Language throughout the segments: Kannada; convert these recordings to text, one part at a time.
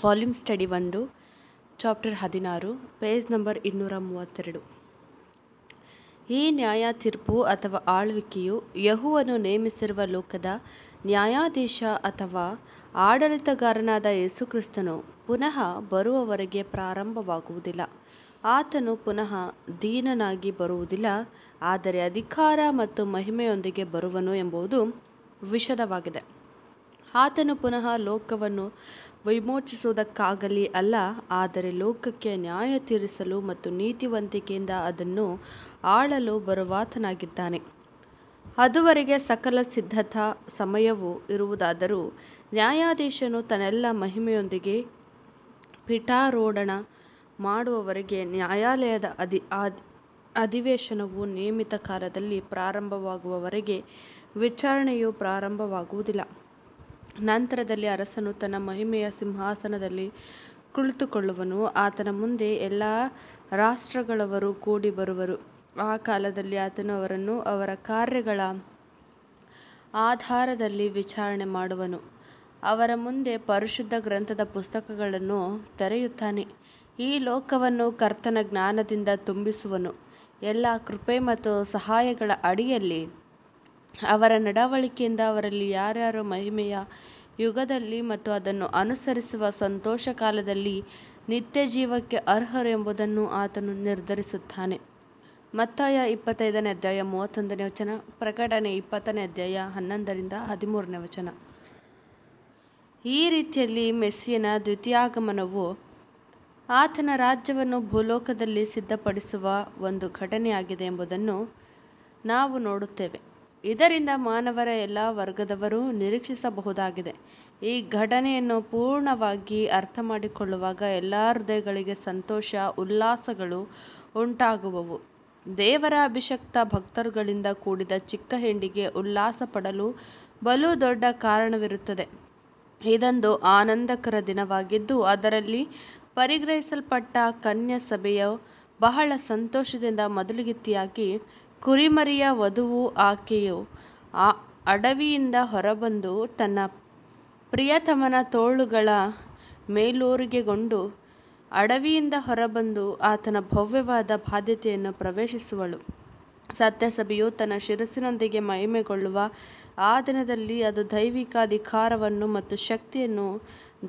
ವಾಲ್ಯೂಮ್ ಸ್ಟಡಿ ಒಂದು ಚಾಪ್ಟರ್ ಹದಿನಾರು ಪೇಜ್ ನಂಬರ್ ಇನ್ನೂರ ಮೂವತ್ತೆರಡು ಈ ನ್ಯಾಯ ತೀರ್ಪು ಅಥವಾ ಆಳ್ವಿಕೆಯು ಯಹುವನ್ನು ನೇಮಿಸಿರುವ ಲೋಕದ ನ್ಯಾಯಾಧೀಶ ಅಥವಾ ಆಡಳಿತಗಾರನಾದ ಯೇಸುಕ್ರಿಸ್ತನು ಪುನಃ ಬರುವವರೆಗೆ ಪ್ರಾರಂಭವಾಗುವುದಿಲ್ಲ ಆತನು ಪುನಃ ದೀನನಾಗಿ ಬರುವುದಿಲ್ಲ ಆದರೆ ಅಧಿಕಾರ ಮತ್ತು ಮಹಿಮೆಯೊಂದಿಗೆ ಬರುವನು ಎಂಬುದು ವಿಷದವಾಗಿದೆ ಆತನು ಪುನಃ ಲೋಕವನ್ನು ವಿಮೋಚಿಸುವುದಕ್ಕಾಗಲಿ ಅಲ್ಲ ಆದರೆ ಲೋಕಕ್ಕೆ ನ್ಯಾಯ ತೀರಿಸಲು ಮತ್ತು ನೀತಿವಂತಿಕೆಯಿಂದ ಅದನ್ನು ಆಳಲು ಬರುವಾತನಾಗಿದ್ದಾನೆ ಅದುವರೆಗೆ ಸಕಲ ಸಿದ್ಧತಾ ಸಮಯವು ಇರುವುದಾದರೂ ನ್ಯಾಯಾಧೀಶನು ತನ್ನೆಲ್ಲ ಮಹಿಮೆಯೊಂದಿಗೆ ಪೀಠಾರೋಹಣ ಮಾಡುವವರೆಗೆ ನ್ಯಾಯಾಲಯದ ಅಧಿ ಅಧಿವೇಶನವು ನಿಯಮಿತ ಕಾಲದಲ್ಲಿ ಪ್ರಾರಂಭವಾಗುವವರೆಗೆ ವಿಚಾರಣೆಯು ಪ್ರಾರಂಭವಾಗುವುದಿಲ್ಲ ನಂತರದಲ್ಲಿ ಅರಸನು ತನ್ನ ಮಹಿಮೆಯ ಸಿಂಹಾಸನದಲ್ಲಿ ಕುಳಿತುಕೊಳ್ಳುವನು ಆತನ ಮುಂದೆ ಎಲ್ಲ ರಾಷ್ಟ್ರಗಳವರು ಕೂಡಿ ಬರುವರು ಆ ಕಾಲದಲ್ಲಿ ಆತನು ಅವರನ್ನು ಅವರ ಕಾರ್ಯಗಳ ಆಧಾರದಲ್ಲಿ ವಿಚಾರಣೆ ಮಾಡುವನು ಅವರ ಮುಂದೆ ಪರಿಶುದ್ಧ ಗ್ರಂಥದ ಪುಸ್ತಕಗಳನ್ನು ತೆರೆಯುತ್ತಾನೆ ಈ ಲೋಕವನ್ನು ಕರ್ತನ ಜ್ಞಾನದಿಂದ ತುಂಬಿಸುವನು ಎಲ್ಲ ಕೃಪೆ ಮತ್ತು ಸಹಾಯಗಳ ಅಡಿಯಲ್ಲಿ ಅವರ ನಡವಳಿಕೆಯಿಂದ ಅವರಲ್ಲಿ ಯಾರ್ಯಾರು ಮಹಿಮೆಯ ಯುಗದಲ್ಲಿ ಮತ್ತು ಅದನ್ನು ಅನುಸರಿಸುವ ಸಂತೋಷ ಕಾಲದಲ್ಲಿ ನಿತ್ಯ ಜೀವಕ್ಕೆ ಅರ್ಹರು ಎಂಬುದನ್ನು ಆತನು ನಿರ್ಧರಿಸುತ್ತಾನೆ ಮತ್ತಾಯ ಇಪ್ಪತ್ತೈದನೇ ಅಧ್ಯಾಯ ಮೂವತ್ತೊಂದನೇ ವಚನ ಪ್ರಕಟಣೆ ಇಪ್ಪತ್ತನೇ ಅಧ್ಯಾಯ ಹನ್ನೊಂದರಿಂದ ಹದಿಮೂರನೇ ವಚನ ಈ ರೀತಿಯಲ್ಲಿ ಮೆಸ್ಸಿಯನ ದ್ವಿತೀಯಾಗಮನವು ಆತನ ರಾಜ್ಯವನ್ನು ಭೂಲೋಕದಲ್ಲಿ ಸಿದ್ಧಪಡಿಸುವ ಒಂದು ಘಟನೆಯಾಗಿದೆ ಎಂಬುದನ್ನು ನಾವು ನೋಡುತ್ತೇವೆ ಇದರಿಂದ ಮಾನವರ ಎಲ್ಲ ವರ್ಗದವರು ನಿರೀಕ್ಷಿಸಬಹುದಾಗಿದೆ ಈ ಘಟನೆಯನ್ನು ಪೂರ್ಣವಾಗಿ ಅರ್ಥ ಮಾಡಿಕೊಳ್ಳುವಾಗ ಎಲ್ಲ ಹೃದಯಗಳಿಗೆ ಸಂತೋಷ ಉಲ್ಲಾಸಗಳು ಉಂಟಾಗುವವು ದೇವರ ಅಭಿಷಕ್ತ ಭಕ್ತರುಗಳಿಂದ ಕೂಡಿದ ಚಿಕ್ಕ ಹೆಂಡಿಗೆ ಉಲ್ಲಾಸ ಪಡಲು ಬಲು ದೊಡ್ಡ ಕಾರಣವಿರುತ್ತದೆ ಇದೊಂದು ಆನಂದಕರ ದಿನವಾಗಿದ್ದು ಅದರಲ್ಲಿ ಪರಿಗ್ರಹಿಸಲ್ಪಟ್ಟ ಸಭೆಯು ಬಹಳ ಸಂತೋಷದಿಂದ ಮೊದಲುಗಿತ್ತಿಯಾಗಿ ಕುರಿಮರಿಯ ವಧುವು ಆಕೆಯು ಆ ಅಡವಿಯಿಂದ ಹೊರಬಂದು ತನ್ನ ಪ್ರಿಯತಮನ ತೋಳುಗಳ ಮೇಲೂರಿಗೆಗೊಂಡು ಅಡವಿಯಿಂದ ಹೊರಬಂದು ಆತನ ಭವ್ಯವಾದ ಬಾಧ್ಯತೆಯನ್ನು ಪ್ರವೇಶಿಸುವಳು. ಸತ್ಯಸಭೆಯು ತನ್ನ ಶಿರಸ್ಸಿನೊಂದಿಗೆ ಮಹಿಮೆಗೊಳ್ಳುವ ಆ ದಿನದಲ್ಲಿ ಅದು ದೈವಿಕ ಅಧಿಕಾರವನ್ನು ಮತ್ತು ಶಕ್ತಿಯನ್ನು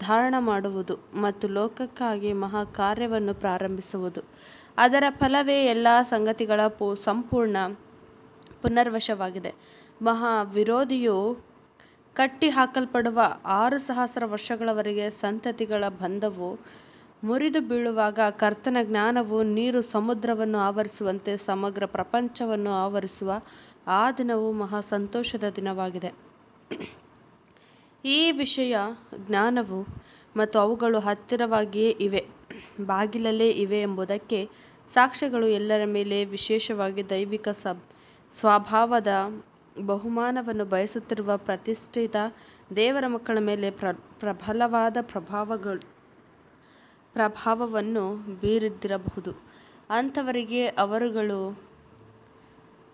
ಧಾರಣ ಮಾಡುವುದು ಮತ್ತು ಲೋಕಕ್ಕಾಗಿ ಮಹಾಕಾರ್ಯವನ್ನು ಪ್ರಾರಂಭಿಸುವುದು. ಅದರ ಫಲವೇ ಎಲ್ಲ ಸಂಗತಿಗಳ ಪು ಸಂಪೂರ್ಣ ಪುನರ್ವಶವಾಗಿದೆ ಮಹಾ ವಿರೋಧಿಯು ಕಟ್ಟಿಹಾಕಲ್ಪಡುವ ಆರು ಸಹಸ್ರ ವರ್ಷಗಳವರೆಗೆ ಸಂತತಿಗಳ ಬಂಧವು ಮುರಿದು ಬೀಳುವಾಗ ಕರ್ತನ ಜ್ಞಾನವು ನೀರು ಸಮುದ್ರವನ್ನು ಆವರಿಸುವಂತೆ ಸಮಗ್ರ ಪ್ರಪಂಚವನ್ನು ಆವರಿಸುವ ಆ ದಿನವು ಮಹಾ ಸಂತೋಷದ ದಿನವಾಗಿದೆ ಈ ವಿಷಯ ಜ್ಞಾನವು ಮತ್ತು ಅವುಗಳು ಹತ್ತಿರವಾಗಿಯೇ ಇವೆ ಬಾಗಿಲಲ್ಲೇ ಇವೆ ಎಂಬುದಕ್ಕೆ ಸಾಕ್ಷ್ಯಗಳು ಎಲ್ಲರ ಮೇಲೆ ವಿಶೇಷವಾಗಿ ದೈವಿಕ ಸಬ್ ಸ್ವಭಾವದ ಬಹುಮಾನವನ್ನು ಬಯಸುತ್ತಿರುವ ಪ್ರತಿಷ್ಠಿತ ದೇವರ ಮಕ್ಕಳ ಮೇಲೆ ಪ್ರ ಪ್ರಬಲವಾದ ಪ್ರಭಾವಗಳು ಪ್ರಭಾವವನ್ನು ಬೀರಿದ್ದಿರಬಹುದು. ಅಂಥವರಿಗೆ ಅವರುಗಳು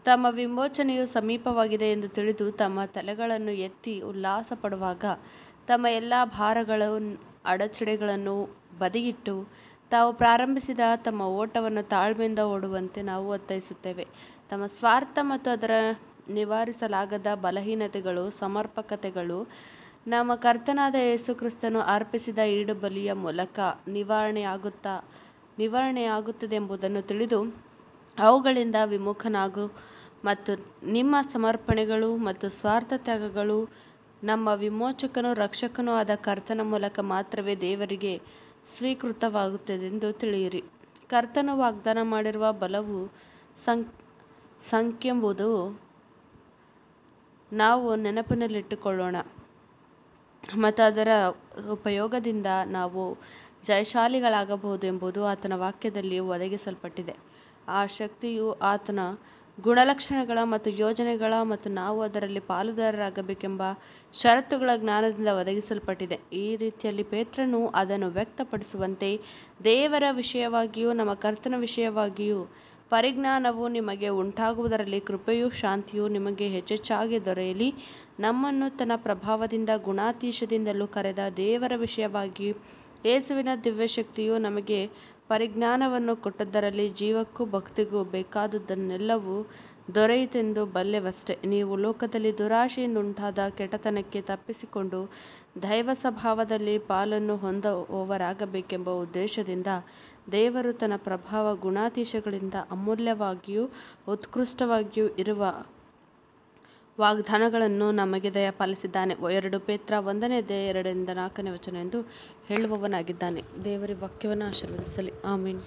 ತಮ್ಮ ವಿಮೋಚನೆಯು ಸಮೀಪವಾಗಿದೆ ಎಂದು ತಿಳಿದು ತಮ್ಮ ತಲೆಗಳನ್ನು ಎತ್ತಿ ಉಲ್ಲಾಸ ಪಡುವಾಗ ತಮ್ಮ ಎಲ್ಲ ಭಾರಗಳು ಅಡಚಣೆಗಳನ್ನು ಬದಿಗಿಟ್ಟು ತಾವು ಪ್ರಾರಂಭಿಸಿದ ತಮ್ಮ ಓಟವನ್ನು ತಾಳ್ಮೆಯಿಂದ ಓಡುವಂತೆ ನಾವು ಒತ್ತಾಯಿಸುತ್ತೇವೆ ತಮ್ಮ ಸ್ವಾರ್ಥ ಮತ್ತು ಅದರ ನಿವಾರಿಸಲಾಗದ ಬಲಹೀನತೆಗಳು ಸಮರ್ಪಕತೆಗಳು ನಮ್ಮ ಕರ್ತನಾದ ಯೇಸು ಕ್ರಿಸ್ತನು ಅರ್ಪಿಸಿದ ಈಡು ಬಲಿಯ ಮೂಲಕ ನಿವಾರಣೆಯಾಗುತ್ತಾ ನಿವಾರಣೆಯಾಗುತ್ತದೆ ಎಂಬುದನ್ನು ತಿಳಿದು ಅವುಗಳಿಂದ ವಿಮುಖನಾಗು ಮತ್ತು ನಿಮ್ಮ ಸಮರ್ಪಣೆಗಳು ಮತ್ತು ಸ್ವಾರ್ಥ ತ್ಯಾಗಗಳು ನಮ್ಮ ವಿಮೋಚಕನೂ ರಕ್ಷಕನೂ ಆದ ಕರ್ತನ ಮೂಲಕ ಮಾತ್ರವೇ ದೇವರಿಗೆ ಸ್ವೀಕೃತವಾಗುತ್ತದೆಂದು ತಿಳಿಯಿರಿ. ಕರ್ತನ ವಾಗ್ದಾನ ಮಾಡಿರುವ ಬಲವು ಸಂಖ್ಯೆಂಬುದು ನಾವು ನೆನಪಿನಲ್ಲಿಟ್ಟುಕೊಳ್ಳೋಣ ಮತ್ತು ಅದರ ಉಪಯೋಗದಿಂದ ನಾವು ಜಯಶಾಲಿಗಳಾಗಬಹುದು ಎಂಬುದು ಆತನ ವಾಕ್ಯದಲ್ಲಿ ಒದಗಿಸಲ್ಪಟ್ಟಿದೆ. ಆ ಶಕ್ತಿಯು ಆತನ ಗುಣಲಕ್ಷಣಗಳ ಮತ್ತು ಯೋಜನೆಗಳ ಮತ್ತು ನಾವು ಅದರಲ್ಲಿ ಪಾಲುದಾರರಾಗಬೇಕೆಂಬ ಷರತ್ತುಗಳ ಜ್ಞಾನದಿಂದ ಒದಗಿಸಲ್ಪಟ್ಟಿದೆ ಈ ರೀತಿಯಲ್ಲಿ ಪೇತ್ರನು ಅದನ್ನು ವ್ಯಕ್ತಪಡಿಸುವಂತೆ ದೇವರ ವಿಷಯವಾಗಿಯೂ ನಮ್ಮ ಕರ್ತನ ವಿಷಯವಾಗಿಯೂ ಪರಿಜ್ಞಾನವು ನಿಮಗೆ ಉಂಟಾಗುವುದರಲ್ಲಿ ಕೃಪೆಯೂ ಶಾಂತಿಯು ನಿಮಗೆ ಹೆಚ್ಚೆಚ್ಚಾಗಿ ದೊರೆಯಲಿ ನಮ್ಮನ್ನು ತನ್ನ ಪ್ರಭಾವದಿಂದ ಗುಣಾತೀಶದಿಂದಲೂ ಕರೆದ ದೇವರ ವಿಷಯವಾಗಿ ಯೇಸುವಿನ ದಿವ್ಯಶಕ್ತಿಯು ನಮಗೆ ಪರಿಜ್ಞಾನವನ್ನು ಕೊಟ್ಟದ್ದರಲ್ಲಿ ಜೀವಕ್ಕೂ ಭಕ್ತಿಗೂ ಬೇಕಾದುದನ್ನೆಲ್ಲವೂ ದೊರೆಯಿತೆಂದು ಬಲ್ಲೆವಷ್ಟೆ. ನೀವು ಲೋಕದಲ್ಲಿ ದುರಾಶೆಯಿಂದುಂಟಾದ ಕೆಟತನಕ್ಕೆ ತಪ್ಪಿಸಿಕೊಂಡು ದೈವ ಸ್ವಭಾವದಲ್ಲಿ ಪಾಲನ್ನು ಹೊಂದುವವರಾಗಬೇಕೆಂಬ ಉದ್ದೇಶದಿಂದ ದೇವರು ತನ್ನ ಪ್ರಭಾವ ಗುಣಾತೀಶಗಳಿಂದ ಅಮೂಲ್ಯವಾಗಿಯೂ ಉತ್ಕೃಷ್ಟವಾಗಿಯೂ ಇರುವ ವಾಗ್ದಾನಗಳನ್ನು ನಮಗೆ ಪಾಲಿಸಿದ್ದಾನೆ. ಎರಡು ಪೇತ್ರ ಒಂದನೇ ದೇ ಎರಡರಿಂದ ನಾಲ್ಕನೇ ವಚನ ಎಂದು ಹೇಳುವವನಾಗಿದ್ದಾನೆ ದೇವರಿ ವಾಕ್ಯವನ್ನು ಆಶೀರ್ವದಿಸಲಿ ಆಮೇನ್